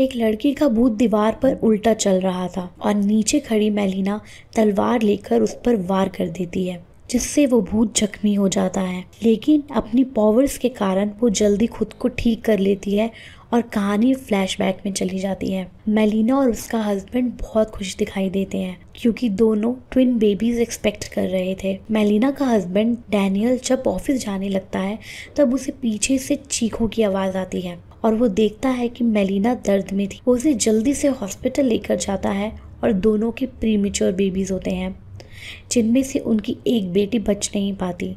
एक लड़की का भूत दीवार पर उल्टा चल रहा था और नीचे खड़ी मेलिना तलवार लेकर उस पर वार कर देती है जिससे वो भूत जख्मी हो जाता है लेकिन अपनी पावर्स के कारण वो जल्दी खुद को ठीक कर लेती है और कहानी फ्लैशबैक में चली जाती है मेलिना और उसका हस्बैंड बहुत खुश दिखाई देते हैं क्योंकि दोनों ट्विन बेबीज एक्सपेक्ट कर रहे थे मेलिना का हस्बैंड डैनियल जब ऑफिस जाने लगता है तब उसे पीछे से चीखों की आवाज़ आती है और वो देखता है कि मेलिना दर्द में थी वो उसे जल्दी से हॉस्पिटल लेकर जाता है और दोनों के प्रीमेच्योर बेबीज़ होते हैं जिनमें से उनकी एक बेटी बच नहीं पाती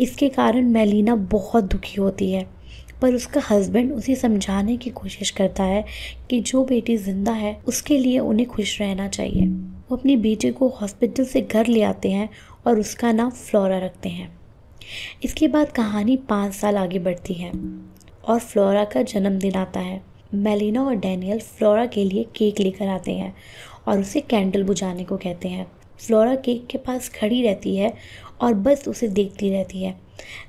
इसके कारण मेलिना बहुत दुखी होती है पर उसका हस्बैंड उसे समझाने की कोशिश करता है कि जो बेटी ज़िंदा है उसके लिए उन्हें खुश रहना चाहिए वो अपनी बेटे को हॉस्पिटल से घर ले आते हैं और उसका नाम फ्लोरा रखते हैं इसके बाद कहानी पाँच साल आगे बढ़ती है और फ्लोरा का जन्मदिन आता है मेलिना और डैनियल फ्लोरा के लिए केक लेकर आते हैं और उसे कैंडल बुझाने को कहते हैं फ्लोरा केक के पास खड़ी रहती है और बस उसे देखती रहती है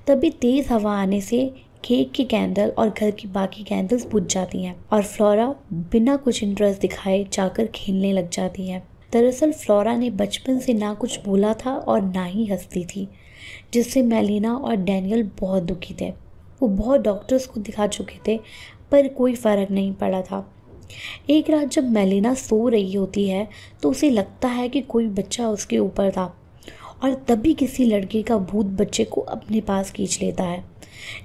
तभी तेज़ हवा आने से केक की कैंडल और घर की बाकी कैंडल्स बुझ जाती हैं और फ्लोरा बिना कुछ इंटरेस्ट दिखाए जाकर खेलने लग जाती है दरअसल फ्लोरा ने बचपन से ना कुछ बोला था और ना ही हंसती थी जिससे मेलिना और डैनियल बहुत दुखी थे वो बहुत डॉक्टर्स को दिखा चुके थे पर कोई फ़र्क नहीं पड़ा था एक रात जब मेलिना सो रही होती है तो उसे लगता है कि कोई बच्चा उसके ऊपर था और तभी किसी लड़के का भूत बच्चे को अपने पास खींच लेता है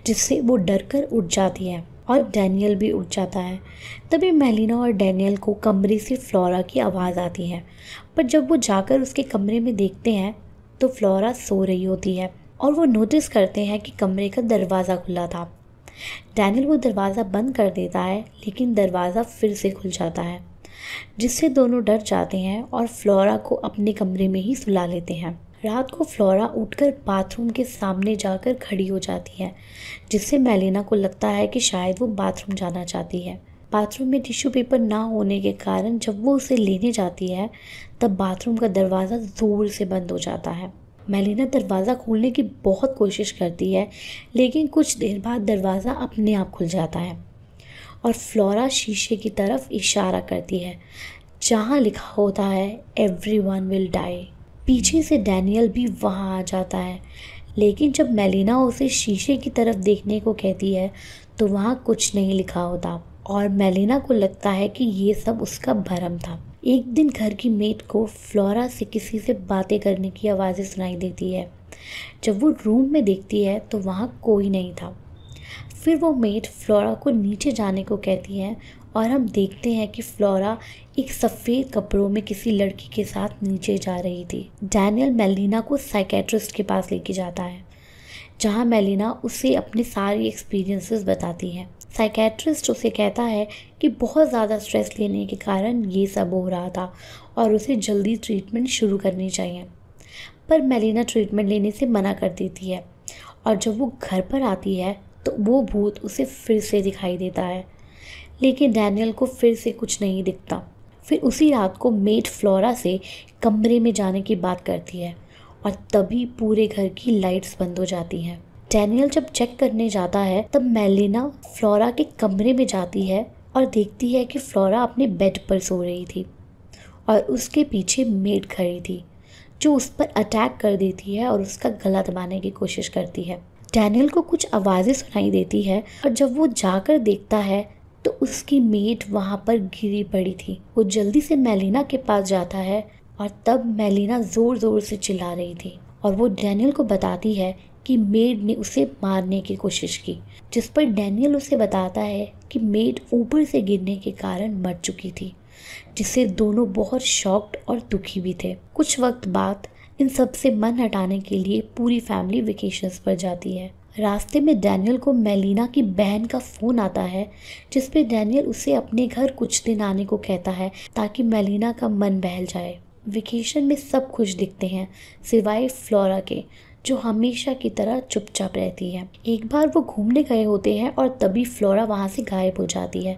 जिससे वो डर कर उठ जाती है और डैनियल भी उठ जाता है तभी मेलिना और डैनियल को कमरे से फ्लोरा की आवाज़ आती है पर जब वो जाकर उसके कमरे में देखते हैं तो फ्लोरा सो रही होती है और वो नोटिस करते हैं कि कमरे का दरवाज़ा खुला था डैनियल वो दरवाज़ा बंद कर देता है लेकिन दरवाज़ा फिर से खुल जाता है जिससे दोनों डर जाते हैं और फ्लोरा को अपने कमरे में ही सुला लेते हैं रात को फ्लोरा उठकर बाथरूम के सामने जाकर खड़ी हो जाती है जिससे मेलिना को लगता है कि शायद वो बाथरूम जाना चाहती है बाथरूम में टिश्यू पेपर ना होने के कारण जब वो उसे लेने जाती है तब बाथरूम का दरवाज़ा ज़ोर से बंद हो जाता है मेलिना दरवाज़ा खोलने की बहुत कोशिश करती है लेकिन कुछ देर बाद दरवाज़ा अपने आप खुल जाता है और फ्लोरा शीशे की तरफ इशारा करती है जहाँ लिखा होता है एवरी वन विल डाई पीछे से डैनियल भी वहाँ आ जाता है लेकिन जब मेलिना उसे शीशे की तरफ देखने को कहती है तो वहाँ कुछ नहीं लिखा होता और मेलिना को लगता है कि ये सब उसका भरम था एक दिन घर की मेट को फ्लोरा से किसी से बातें करने की आवाज़ें सुनाई देती है जब वो रूम में देखती है तो वहाँ कोई नहीं था फिर वो मेट फ्लोरा को नीचे जाने को कहती है और हम देखते हैं कि फ्लोरा एक सफ़ेद कपड़ों में किसी लड़की के साथ नीचे जा रही थी डैनियल मेलिना को साइकेट्रिस्ट के पास लेके जाता है जहाँ मेलिना उसे अपने सारी एक्सपीरियंसेस बताती है साइकेट्रिस्ट उसे कहता है कि बहुत ज़्यादा स्ट्रेस लेने के कारण ये सब हो रहा था और उसे जल्दी ट्रीटमेंट शुरू करनी चाहिए पर मेलिना ट्रीटमेंट लेने से मना कर देती है और जब वो घर पर आती है तो वो भूत उसे फिर से दिखाई देता है लेकिन डैनियल को फिर से कुछ नहीं दिखता फिर उसी रात को मेट फ्लोरा से कमरे में जाने की बात करती है और तभी पूरे घर की लाइट्स बंद हो जाती हैं डैनियल जब चेक करने जाता है तब मेलिना फ्लोरा के कमरे में जाती है और देखती है कि फ्लोरा अपने बेड पर सो रही थी और उसके पीछे मेड खड़ी थी जो उस पर अटैक कर देती है और उसका गला दबाने की कोशिश करती है डैनियल को कुछ आवाज़ें सुनाई देती है और जब वो जाकर देखता है तो उसकी मेट वहाँ पर गिरी पड़ी थी वो जल्दी से मेलिना के पास जाता है और तब मेलिना ज़ोर ज़ोर से चिल्ला रही थी और वो डैनियल को बताती है कि मेड ने उसे मारने की कोशिश की जिस पर डैनियल उसे बताता है कि मेड ऊपर से गिरने के कारण मर चुकी थी जिससे दोनों बहुत शॉक्ड और दुखी भी थे कुछ वक्त बाद इन सब से मन हटाने के लिए पूरी फैमिली वेकेशंस पर जाती है रास्ते में डैनियल को मेलिना की बहन का फ़ोन आता है जिस पर डैनियल उसे अपने घर कुछ दिन आने को कहता है ताकि मेलिना का मन बहल जाए वेकेशन में सब खुश दिखते हैं सिवाय फ्लोरा के जो हमेशा की तरह चुपचाप रहती है एक बार वो घूमने गए होते हैं और तभी फ्लोरा वहाँ से गायब हो जाती है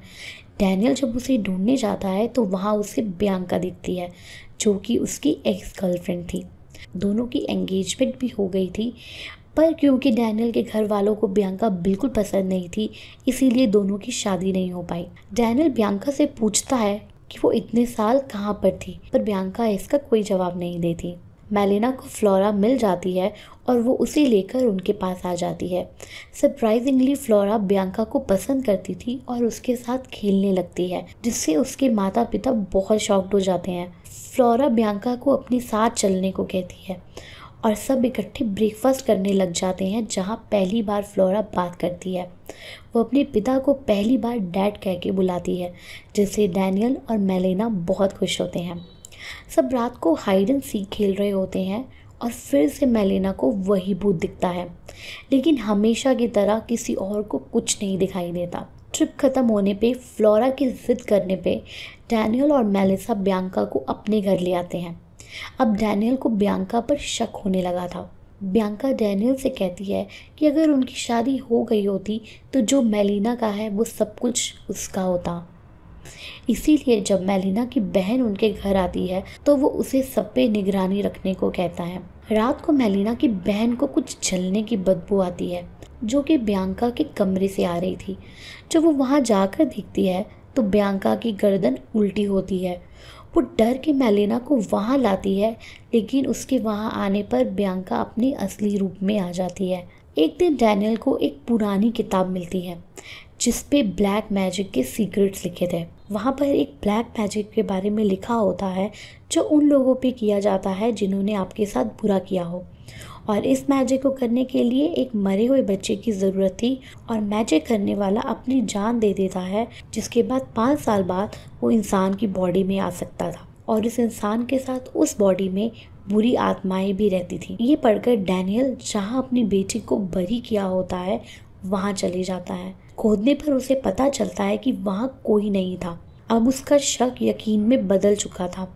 डैनियल जब उसे ढूंढने जाता है तो वहाँ उसे बियांका दिखती है जो कि उसकी एक्स गर्लफ्रेंड थी दोनों की एंगेजमेंट भी हो गई थी पर क्योंकि डैनियल के घर वालों को बियांका बिल्कुल पसंद नहीं थी इसीलिए दोनों की शादी नहीं हो पाई डैनियल बियांका से पूछता है कि वो इतने साल कहाँ पर थी पर बियांका इसका कोई जवाब नहीं देती मेलिना को फ्लोरा मिल जाती है और वो उसे लेकर उनके पास आ जाती है सरप्राइजिंगली फ्लोरा बियांका को पसंद करती थी और उसके साथ खेलने लगती है जिससे उसके माता पिता बहुत शॉक्ड हो जाते हैं फ्लोरा बियांका को अपने साथ चलने को कहती है और सब इकट्ठे ब्रेकफास्ट करने लग जाते हैं जहाँ पहली बार फ्लोरा बात करती है वो अपने पिता को पहली बार डैड कह के बुलाती है जिससे डैनियल और मेलेना बहुत खुश होते हैं सब रात को हाइड एंड सीख खेल रहे होते हैं और फिर से मेलिना को वही भूत दिखता है लेकिन हमेशा की तरह किसी और को कुछ नहीं दिखाई देता ट्रिप ख़त्म होने पे फ्लोरा की जिद करने पे डैनियल और मेलिसा बियांका को अपने घर ले आते हैं अब डैनियल को बियांका पर शक होने लगा था बियांका डैनियल से कहती है कि अगर उनकी शादी हो गई होती तो जो मेलिना का है वो सब कुछ उसका होता इसीलिए जब मेलिना की बहन उनके घर आती है तो वो उसे सब पे निगरानी रखने को कहता है रात को मेलिना की बहन को कुछ जलने की बदबू आती है जो कि बियांका के कमरे से आ रही थी जब वो वहाँ जाकर देखती है तो बियांका की गर्दन उल्टी होती है वो डर के मेलिना को वहाँ लाती है लेकिन उसके वहाँ आने पर बियांका अपने असली रूप में आ जाती है एक दिन डैनियल को एक पुरानी किताब मिलती है जिस पे ब्लैक मैजिक के सीक्रेट्स लिखे थे वहाँ पर एक ब्लैक मैजिक के बारे में लिखा होता है जो उन लोगों पे किया जाता है जिन्होंने आपके साथ बुरा किया हो और इस मैजिक को करने के लिए एक मरे हुए बच्चे की ज़रूरत थी और मैजिक करने वाला अपनी जान दे देता है जिसके बाद पाँच साल बाद वो इंसान की बॉडी में आ सकता था और इस इंसान के साथ उस बॉडी में बुरी आत्माएं भी रहती थी ये पढ़कर डैनियल जहाँ अपनी बेटी को बरी किया होता है वहाँ चले जाता है खोदने पर उसे पता चलता है कि वहाँ कोई नहीं था अब उसका शक यकीन में बदल चुका था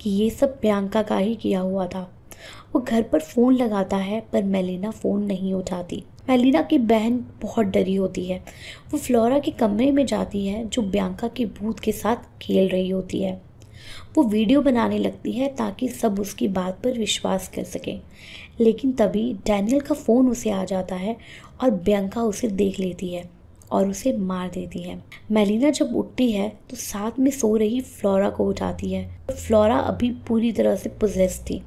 कि ये सब प्रियंका का ही किया हुआ था वो घर पर फ़ोन लगाता है पर मेलिना फ़ोन नहीं उठाती मेलिना की बहन बहुत डरी होती है वो फ्लोरा के कमरे में जाती है जो बियांका के भूत के साथ खेल रही होती है वो वीडियो बनाने लगती है ताकि सब उसकी बात पर विश्वास कर सकें लेकिन तभी डैनियल का फ़ोन उसे आ जाता है और बियंका उसे देख लेती है और उसे मार देती है मेलिना जब उठती है तो साथ में सो रही फ्लोरा को उठाती है फ्लोरा अभी पूरी तरह से पोजेस थी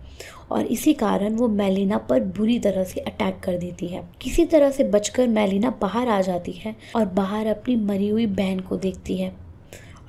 और इसी कारण वो मेलिना पर बुरी तरह से अटैक कर देती है किसी तरह से बचकर मेलिना बाहर आ जाती है और बाहर अपनी मरी हुई बहन को देखती है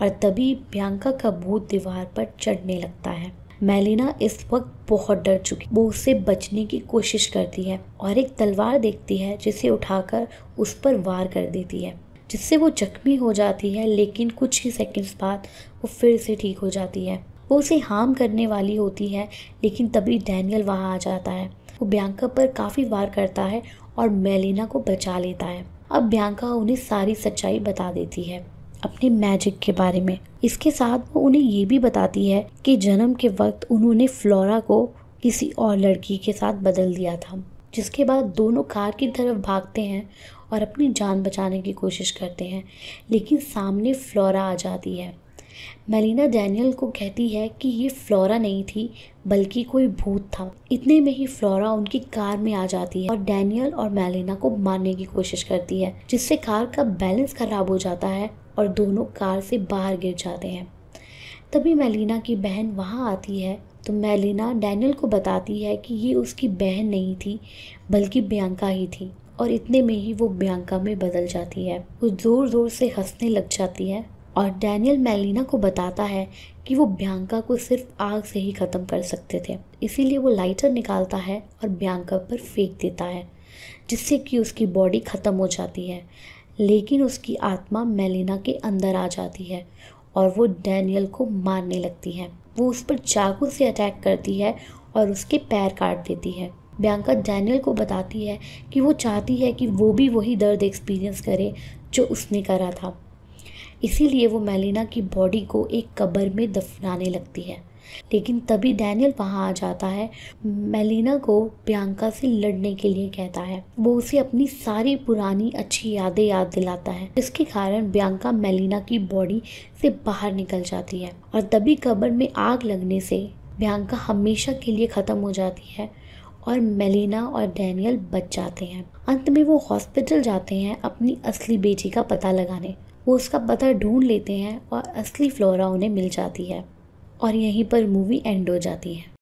और तभी प्रियंका का भूत दीवार पर चढ़ने लगता है मेलिना इस वक्त बहुत डर चुकी वो उससे बचने की कोशिश करती है और एक तलवार देखती है जिसे उठाकर उस पर वार कर देती है जिससे वो जख्मी हो जाती है लेकिन कुछ ही सेकंड्स बाद वो फिर से ठीक हो जाती है वो उसे हार्म करने वाली होती है लेकिन तभी डैनियल वहाँ आ जाता है वो बियांका पर काफ़ी वार करता है और मेलिना को बचा लेता है अब बियांका उन्हें सारी सच्चाई बता देती है अपने मैजिक के बारे में इसके साथ वो उन्हें ये भी बताती है कि जन्म के वक्त उन्होंने फ्लोरा को किसी और लड़की के साथ बदल दिया था जिसके बाद दोनों कार की तरफ भागते हैं और अपनी जान बचाने की कोशिश करते हैं लेकिन सामने फ्लोरा आ जाती है मेलिना डैनियल को कहती है कि ये फ्लोरा नहीं थी बल्कि कोई भूत था इतने में ही फ्लोरा उनकी कार में आ जाती है और डैनियल और मेलिना को मारने की कोशिश करती है जिससे कार का बैलेंस खराब हो जाता है और दोनों कार से बाहर गिर जाते हैं तभी मेलिना की बहन वहाँ आती है तो मेलिना डैनियल को बताती है कि ये उसकी बहन नहीं थी बल्कि बियांका ही थी और इतने में ही वो बियांका में बदल जाती है वो ज़ोर ज़ोर से हंसने लग जाती है और डैनियल मेलिना को बताता है कि वो बियांका को सिर्फ आग से ही ख़त्म कर सकते थे इसीलिए वो लाइटर निकालता है और बियांका पर फेंक देता है जिससे कि उसकी बॉडी ख़त्म हो जाती है लेकिन उसकी आत्मा मेलिना के अंदर आ जाती है और वो डैनियल को मारने लगती है वो उस पर चाकू से अटैक करती है और उसके पैर काट देती है बियांका डैनियल को बताती है कि वो चाहती है कि वो भी वही दर्द एक्सपीरियंस करे जो उसने करा था इसीलिए वो मेलिना की बॉडी को एक कब्र में दफनाने लगती है लेकिन तभी डैनियल वहाँ आ जाता है मेलिना को प्रियंका से लड़ने के लिए कहता है वो उसे अपनी सारी पुरानी अच्छी यादें याद दिलाता है इसके कारण प्रियंका मेलिना की बॉडी से बाहर निकल जाती है और तभी कब्र में आग लगने से प्रियंका हमेशा के लिए ख़त्म हो जाती है और मेलिना और डैनियल बच जाते हैं अंत में वो हॉस्पिटल जाते हैं अपनी असली बेटी का पता लगाने वो उसका पता ढूंढ लेते हैं और असली फ्लोरा उन्हें मिल जाती है और यहीं पर मूवी एंड हो जाती है